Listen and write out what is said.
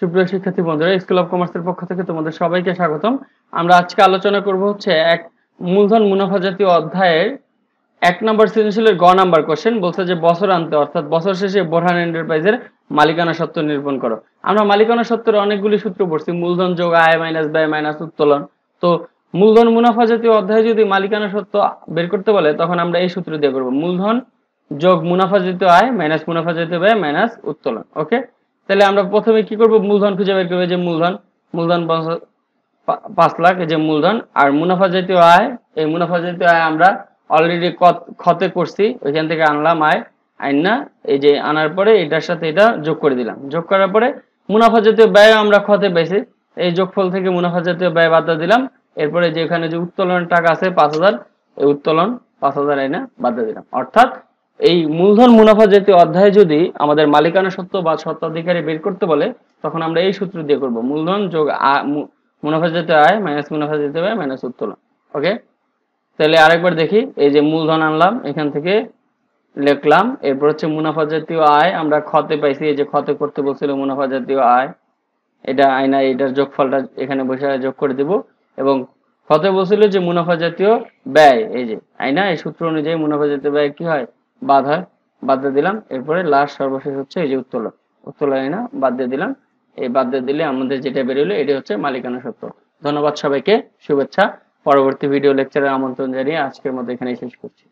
সুপ্রিয় শিক্ষার্থী বন্ধুরা স্কুল অফ কমার্সের পক্ষ থেকে তোমাদের সবাইকে স্বাগতম আমরা আজকে আলোচনা করব হচ্ছে এক মূলধন মুনাফা জাতীয় অধ্যায়ের এক নম্বর সৃজনশীলের গ নাম্বার কোশ্চেন বলছে যে বছর আনতে অর্থাৎ বছর শেষে বোরহান এন্টারপ্রাইজের মালিকানা সত্য নিরূপণ করো আমরা মালিকানা সত্যের অনেকগুলি সূত্র পড়ছি মূলধন যোগ আয় মাইনাস ব্যয় মাইনাস উত্তোলন তো মূলধন মুনাফা জাতীয় অধ্যায়ে যদি মালিকানা সত্য বের করতে বলে তখন আমরা এই সূত্র দিয়ে করবো মূলধন যোগ মুনাফা জাতীয় আয় মাইনাস মুনাফা জাতীয় ব্যয় মাইনাস উত্তোলন ওকে তাহলে আমরা প্রথমে কি করব মূলধন খুঁজে বের করবো যে মূলধন মূলধন পাঁচ লাখ যে মূলধন আর মুনাফা জাতীয় আয় এই মুনাফা জাতীয় আয় আমরা অলরেডি ক্ষতে করছি ওইখান থেকে আনলাম আয় আইন না এই যে আনার পরে এটার সাথে এটা যোগ করে দিলাম যোগ করার পরে মুনাফা জাতীয় ব্যয় আমরা ক্ষতে পেয়েছি এই যোগফল থেকে মুনাফা জাতীয় ব্যয় বাদ দিলাম এরপরে যে এখানে যে উত্তোলন টাকা আছে পাঁচ হাজার এই উত্তোলন পাঁচ হাজার আইনা বাদ দিলাম অর্থাৎ এই মূলধন মুনাফা জাতীয় অধ্যায় যদি আমাদের মালিকানা সত্য বা সত্ত্বাধিকারী বের করতে বলে তখন আমরা এই সূত্র দিয়ে করব মূলধন যোগ মুনাফা জাতীয় আয় মাইনাস মুনাফা জাতীয় আয় মাইনাস উত্তোলন ওকে তাহলে আরেকবার দেখি এই যে মূলধন আনলাম এখান থেকে লিখলাম এরপর হচ্ছে মুনাফা জাতীয় আয় আমরা ক্ষতে পাইছি এই যে ক্ষতে করতে বলছিল মুনাফা জাতীয় আয় এটা আয়না এটার যোগফলটা এখানে বসে যোগ করে দেব এবং ক্ষতে বলছিল যে মুনাফা জাতীয় ব্যয় এই যে আয়না এই সূত্র অনুযায়ী মুনাফা জাতীয় ব্যয় কি হয় বাদ হয় বাদ দিয়ে দিলাম এরপরে লাস্ট সর্বশেষ হচ্ছে এই যে উত্তোলন উত্তোলন না বাদ দিয়ে দিলাম এই বাদ দিয়ে দিলে আমাদের যেটা বেরোলো এটি হচ্ছে মালিকানা সত্য ধন্যবাদ সবাইকে শুভেচ্ছা পরবর্তী ভিডিও লেকচারের আমন্ত্রণ জানিয়ে আজকের মতো এখানেই শেষ করছি